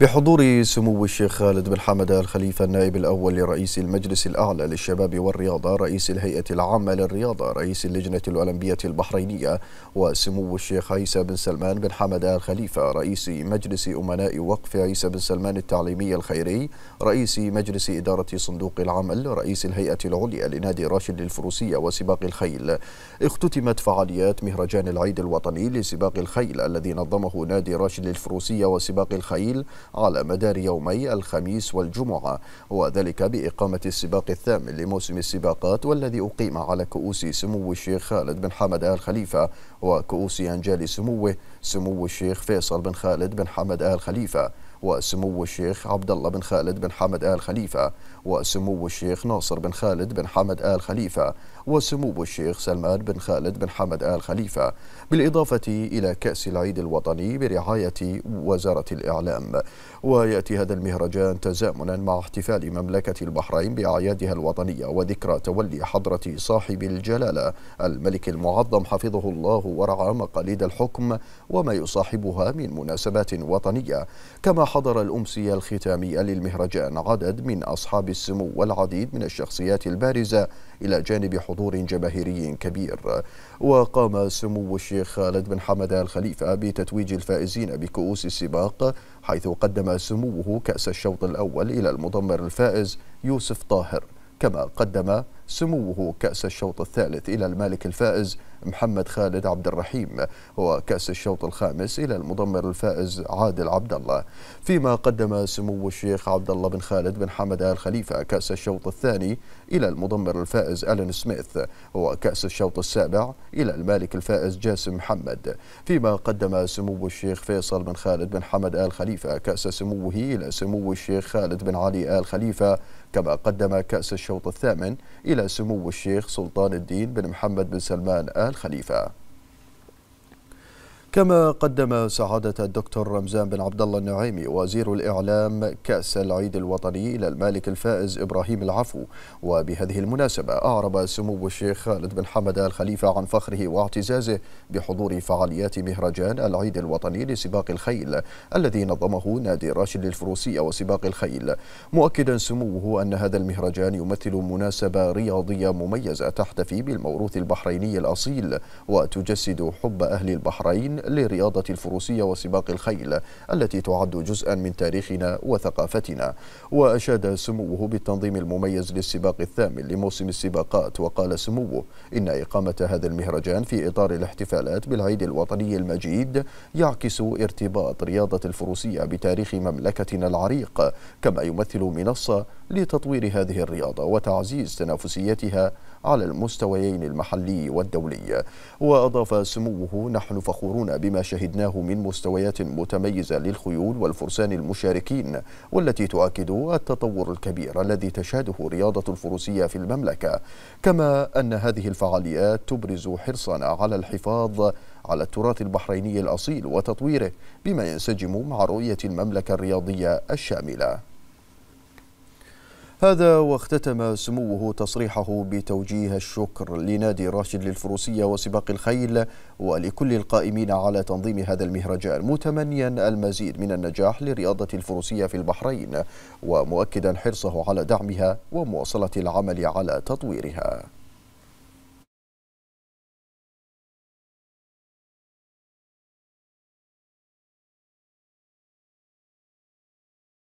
بحضور سمو الشيخ خالد بن حمد الخليفة النائب الأول لرئيس المجلس الأعلى للشباب والرياضة رئيس الهيئة العامة للرياضة رئيس اللجنة الأولمبية البحرينية وسمو الشيخ عيسى بن سلمان بن حمد الخليفة رئيس مجلس أمناء وقف عيسى بن سلمان التعليمي الخيري رئيس مجلس إدارة صندوق العمل رئيس الهيئة العليا لنادي راشد للفروسية وسباق الخيل اختتمت فعاليات مهرجان العيد الوطني لسباق الخيل الذي نظمه نادي راشد للفروسية وسباق الخيل على مدار يومي الخميس والجمعة وذلك بإقامة السباق الثامن لموسم السباقات والذي أقيم على كؤوس سمو الشيخ خالد بن حمد آل خليفة وكؤوس أنجال سموه سمو الشيخ فيصل بن خالد بن حمد آل خليفة وسمو الشيخ عبد الله بن خالد بن حمد آل خليفة وسمو الشيخ ناصر بن خالد بن حمد آل خليفة وسمو الشيخ سلمان بن خالد بن حمد آل خليفة بالإضافة إلى كأس العيد الوطني برعاية وزارة الإعلام ويأتي هذا المهرجان تزامنا مع احتفال مملكة البحرين بأعيادها الوطنية وذكرى تولي حضرة صاحب الجلالة الملك المعظم حفظه الله ورعى مقاليد الحكم وما يصاحبها من مناسبات وطنية كما حضر الأمسية الختامية للمهرجان عدد من أصحاب السمو والعديد من الشخصيات البارزة إلى جانب حضور جماهيري كبير وقام سمو الشيخ خالد بن حمد الخليفة بتتويج الفائزين بكؤوس السباق حيث قدم سموه كأس الشوط الأول إلى المضمر الفائز يوسف طاهر كما قدم سموه كأس الشوط الثالث إلى المالك الفائز محمد خالد عبد الرحيم وكأس الشوط الخامس إلى المضمر الفائز عادل عبد الله فيما قدم سمو الشيخ عبد الله بن خالد بن حمد آل خليفة كأس الشوط الثاني إلى المضمر الفائز ألين سميث وكأس الشوط السابع إلى المالك الفائز جاسم محمد فيما قدم سمو الشيخ فيصل بن خالد بن حمد آل خليفة كأس سموه إلى سمو الشيخ خالد بن علي آل خليفة كما قدم كأس الشوط الثامن إلى سمو الشيخ سلطان الدين بن محمد بن سلمان آل خليفة كما قدم سعادة الدكتور رمزان بن عبد الله النعيمي وزير الإعلام كأس العيد الوطني إلى المالك الفائز إبراهيم العفو وبهذه المناسبة أعرب سمو الشيخ خالد بن حمد الخليفة عن فخره واعتزازه بحضور فعاليات مهرجان العيد الوطني لسباق الخيل الذي نظمه نادي راشد الفروسية وسباق الخيل مؤكدا سموه أن هذا المهرجان يمثل مناسبة رياضية مميزة تحتفي بالموروث البحريني الأصيل وتجسد حب أهل البحرين لرياضة الفروسية وسباق الخيل التي تعد جزءا من تاريخنا وثقافتنا وأشاد سموه بالتنظيم المميز للسباق الثامن لموسم السباقات وقال سموه إن إقامة هذا المهرجان في إطار الاحتفالات بالعيد الوطني المجيد يعكس ارتباط رياضة الفروسية بتاريخ مملكتنا العريق كما يمثل منصة لتطوير هذه الرياضة وتعزيز تنافسيتها على المستويين المحلي والدولي وأضاف سموه نحن فخورون بما شهدناه من مستويات متميزة للخيول والفرسان المشاركين والتي تؤكد التطور الكبير الذي تشهده رياضة الفروسية في المملكة كما أن هذه الفعاليات تبرز حرصنا على الحفاظ على التراث البحريني الأصيل وتطويره بما ينسجم مع رؤية المملكة الرياضية الشاملة هذا واختتم سموه تصريحه بتوجيه الشكر لنادي راشد للفروسية وسباق الخيل ولكل القائمين على تنظيم هذا المهرجان متمنيا المزيد من النجاح لرياضة الفروسية في البحرين ومؤكدا حرصه على دعمها ومواصلة العمل على تطويرها